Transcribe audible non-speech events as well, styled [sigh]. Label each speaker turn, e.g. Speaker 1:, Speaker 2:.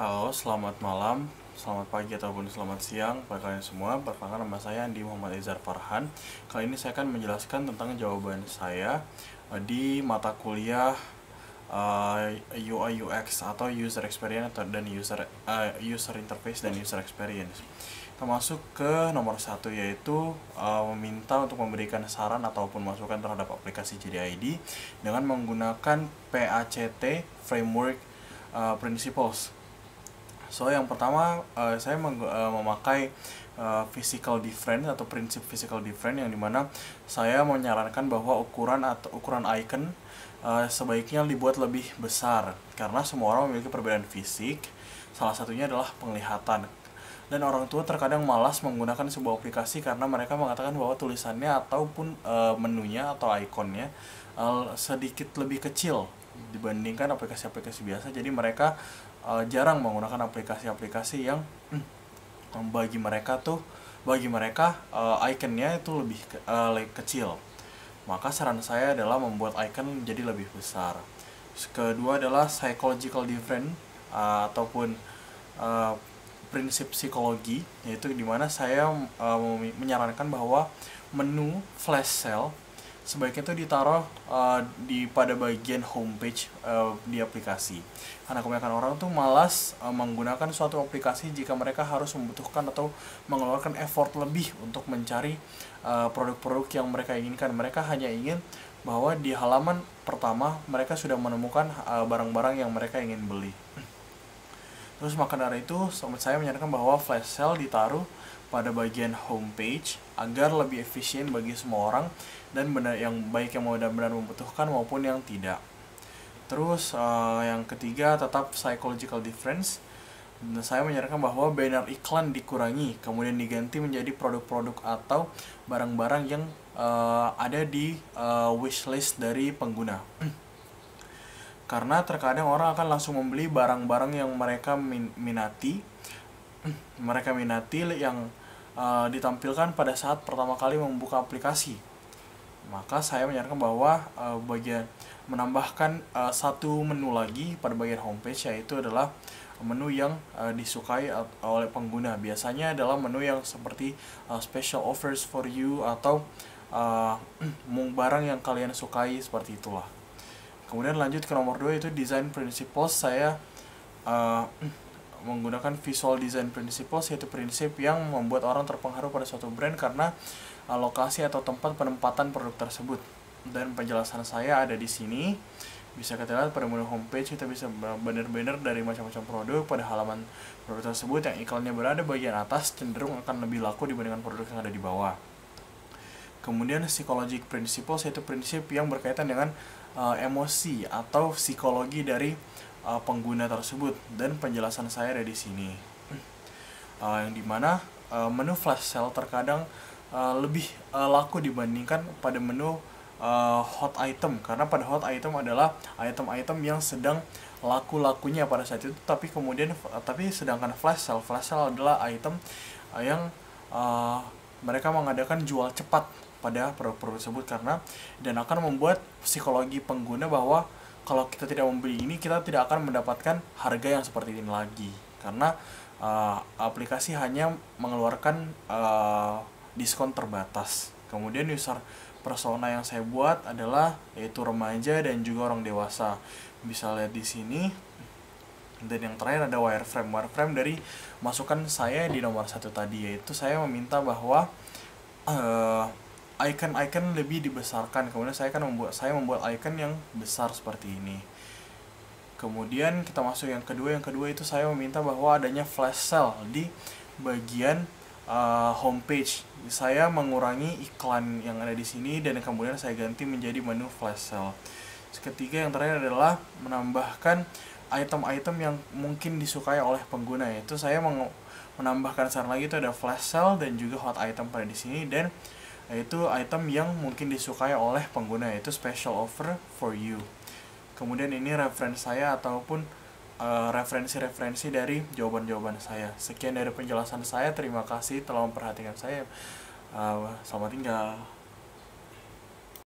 Speaker 1: Halo, selamat malam, selamat pagi ataupun selamat siang bagi kalian semua. Perkenalkan nama saya Andi Muhammad Izar Farhan. Kali ini saya akan menjelaskan tentang jawaban saya eh, di mata kuliah uh, UI UX atau user experience dan user uh, user interface dan user experience. Termasuk ke nomor satu yaitu uh, meminta untuk memberikan saran ataupun masukan terhadap aplikasi JDID dengan menggunakan PACT framework uh, principles So yang pertama uh, saya meng, uh, memakai uh, physical difference atau prinsip physical difference yang dimana saya menyarankan bahwa ukuran atau ukuran icon uh, sebaiknya dibuat lebih besar karena semua orang memiliki perbedaan fisik. Salah satunya adalah penglihatan dan orang tua terkadang malas menggunakan sebuah aplikasi karena mereka mengatakan bahwa tulisannya ataupun uh, menunya atau ikonnya uh, sedikit lebih kecil dibandingkan aplikasi-aplikasi biasa jadi mereka uh, jarang menggunakan aplikasi-aplikasi yang hmm, bagi mereka tuh bagi mereka uh, iconnya itu lebih ke, uh, kecil maka saran saya adalah membuat icon jadi lebih besar kedua adalah psychological difference uh, ataupun uh, prinsip psikologi yaitu dimana saya uh, menyarankan bahwa menu flash sale sebaiknya itu ditaruh uh, di pada bagian homepage uh, di aplikasi. Karena kebanyakan orang tuh malas uh, menggunakan suatu aplikasi jika mereka harus membutuhkan atau mengeluarkan effort lebih untuk mencari produk-produk uh, yang mereka inginkan. Mereka hanya ingin bahwa di halaman pertama mereka sudah menemukan barang-barang uh, yang mereka ingin beli. Terus maka dari itu, saya menyarankan bahwa flash sale ditaruh pada bagian homepage agar lebih efisien bagi semua orang dan benar yang baik yang benar-benar membutuhkan maupun yang tidak. Terus uh, yang ketiga tetap psychological difference. Dan nah, saya menyarankan bahwa banner iklan dikurangi kemudian diganti menjadi produk-produk atau barang-barang yang uh, ada di uh, wishlist dari pengguna. Karena terkadang orang akan langsung membeli barang-barang yang mereka min minati mereka minati yang Eh, ditampilkan pada saat pertama kali membuka aplikasi. Maka saya menyarankan bahwa uh, bagian menambahkan uh, satu menu lagi pada bagian homepage yaitu adalah menu yang uh, disukai oleh pengguna. Biasanya adalah menu yang seperti uh, special offers for you atau uh, [clears throat] barang yang kalian sukai seperti itulah. Kemudian lanjut ke nomor 2 itu design principles. Saya uh, [clears throat] menggunakan visual design principles yaitu prinsip yang membuat orang terpengaruh pada suatu brand karena eh, lokasi atau tempat penempatan produk tersebut. Dan penjelasan saya ada di sini. Bisa kita lihat pada menu homepage kita bisa banner-banner dari macam-macam produk pada halaman produk tersebut yang iklannya berada bagian atas cenderung akan lebih laku dibandingkan produk yang ada di bawah. Kemudian psychologic principles yaitu prinsip yang berkaitan dengan uh, emosi atau psikologi dari uh, pengguna tersebut dan penjelasan saya ada di sini uh, [clears throat] yang dimana uh, eh, menu flash sale terkadang uh, lebih uh, laku dibandingkan pada menu uh, hot item karena pada hot item adalah item-item yang sedang laku-lakunya pada saat itu tapi kemudian tapi sedangkan flash sale flash sale adalah item uh, yang uh, mereka mengadakan jual cepat pada produk-produk tersebut karena dan akan membuat psikologi pengguna bahwa kalau kita tidak membeli ini kita tidak akan mendapatkan harga yang seperti ini lagi karena uh, aplikasi hanya mengeluarkan uh, diskon terbatas. Kemudian user persona yang saya buat adalah yaitu remaja dan juga orang dewasa. Bisa lihat di sini. Dan yang terakhir ada wireframe. Wireframe dari masukan saya di nomor satu tadi yaitu saya meminta bahwa uh, icon-icon lebih dibesarkan kemudian saya akan membuat saya membuat icon yang besar seperti ini kemudian kita masuk yang kedua yang kedua itu saya meminta bahwa adanya flash sale di bagian uh, homepage saya mengurangi iklan yang ada di sini dan kemudian saya ganti menjadi menu flash sale ketiga yang terakhir adalah menambahkan item-item yang mungkin disukai oleh pengguna yaitu saya menambahkan saran lagi itu ada flash sale dan juga hot item pada di sini dan yaitu item yang mungkin disukai oleh pengguna yaitu special offer for you kemudian ini referensi saya ataupun eh, referensi-referensi uh, dari jawaban-jawaban saya sekian dari penjelasan saya terima kasih telah memperhatikan saya uh, selamat tinggal